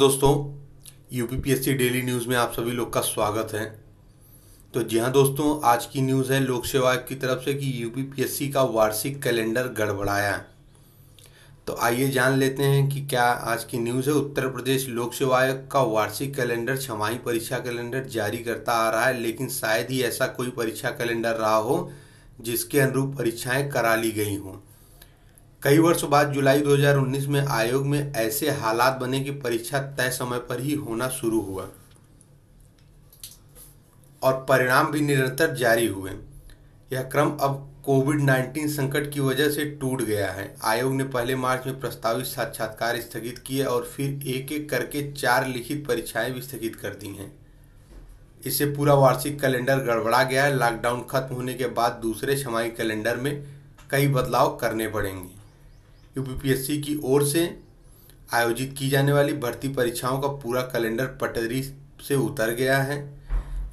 दोस्तों UPPSC daily news में आप सभी लोग का स्वागत है तो जी हाँ दोस्तों आज की न्यूज़ है लोक सेवा आयोग की तरफ से कि यूपीपीएससी का वार्षिक कैलेंडर गड़बड़ाया तो आइए जान लेते हैं कि क्या आज की न्यूज़ है उत्तर प्रदेश लोक सेवा आयोग का वार्षिक कैलेंडर छमाही परीक्षा कैलेंडर जारी करता आ रहा है लेकिन शायद ही ऐसा कोई परीक्षा कैलेंडर रहा हो जिसके अनुरूप परीक्षाएँ करा ली गई हों कई वर्षों बाद जुलाई 2019 में आयोग में ऐसे हालात बने कि परीक्षा तय समय पर ही होना शुरू हुआ और परिणाम भी निरंतर जारी हुए यह क्रम अब कोविड 19 संकट की वजह से टूट गया है आयोग ने पहले मार्च में प्रस्तावित साक्षात्कार स्थगित किए और फिर एक एक करके चार लिखित परीक्षाएं भी स्थगित कर दी हैं इससे पूरा वार्षिक कैलेंडर गड़बड़ा गया है लॉकडाउन खत्म होने के बाद दूसरे छमाही कैलेंडर में कई बदलाव करने पड़ेंगे यूपीपीएससी की ओर से आयोजित की जाने वाली भर्ती परीक्षाओं का पूरा कैलेंडर पटरी से उतर गया है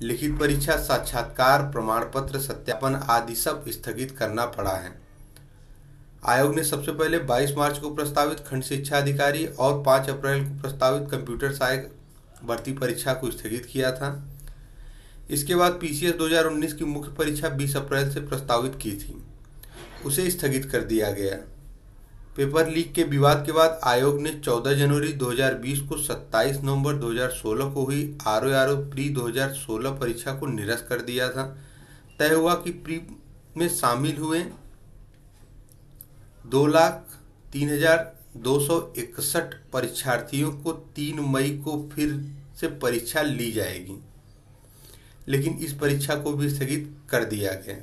लिखित परीक्षा साक्षात्कार प्रमाण पत्र सत्यापन आदि सब स्थगित करना पड़ा है आयोग ने सबसे पहले 22 मार्च को प्रस्तावित खंड शिक्षा अधिकारी और 5 अप्रैल को प्रस्तावित कंप्यूटर सहायक भर्ती परीक्षा को स्थगित किया था इसके बाद पीसीएस 2019 की मुख्य परीक्षा 20 अप्रैल से प्रस्तावित की थी उसे स्थगित कर दिया गया पेपर लीक के विवाद के बाद आयोग ने 14 जनवरी 2020 को 27 नवंबर 2016 को हुई आर ओ प्री दो परीक्षा को निरस्त कर दिया था तय हुआ कि प्री में शामिल हुए दो लाख तीन हजार दो सौ इकसठ परीक्षार्थियों को तीन मई को फिर से परीक्षा ली जाएगी लेकिन इस परीक्षा को भी स्थगित कर दिया गया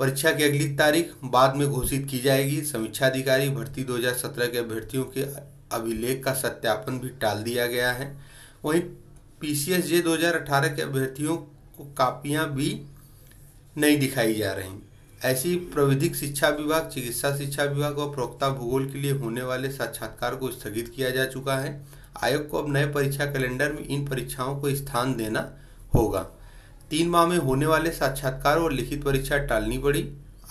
परीक्षा की अगली तारीख बाद में घोषित की जाएगी समीक्षा अधिकारी भर्ती 2017 के अभ्यर्थियों के अभिलेख का सत्यापन भी टाल दिया गया है वहीं पी सी एस जे दो के अभ्यर्थियों को कापियां भी नहीं दिखाई जा रही ऐसी प्रविधिक शिक्षा विभाग चिकित्सा शिक्षा विभाग और प्रवक्ता भूगोल के लिए होने वाले साक्षात्कार को स्थगित किया जा चुका है आयोग को अब नए परीक्षा कैलेंडर में इन परीक्षाओं को स्थान देना होगा तीन माह में होने वाले साक्षात्कार और लिखित परीक्षा टालनी पड़ी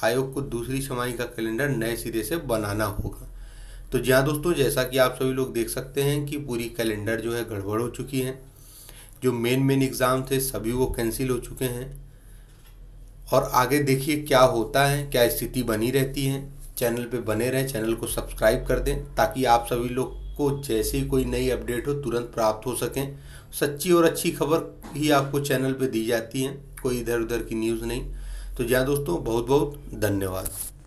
आयोग को दूसरी छमाही का कैलेंडर नए सिरे से बनाना होगा तो जी हाँ दोस्तों जैसा कि आप सभी लोग देख सकते हैं कि पूरी कैलेंडर जो है गड़बड़ हो चुकी है जो मेन मेन एग्ज़ाम थे सभी वो कैंसिल हो चुके हैं और आगे देखिए क्या होता है क्या स्थिति बनी रहती है चैनल पे बने रहें चैनल को सब्सक्राइब कर दें ताकि आप सभी लोग को जैसे ही कोई नई अपडेट हो तुरंत प्राप्त हो सकें सच्ची और अच्छी खबर ही आपको चैनल पे दी जाती है कोई इधर उधर की न्यूज़ नहीं तो जहाँ दोस्तों बहुत बहुत धन्यवाद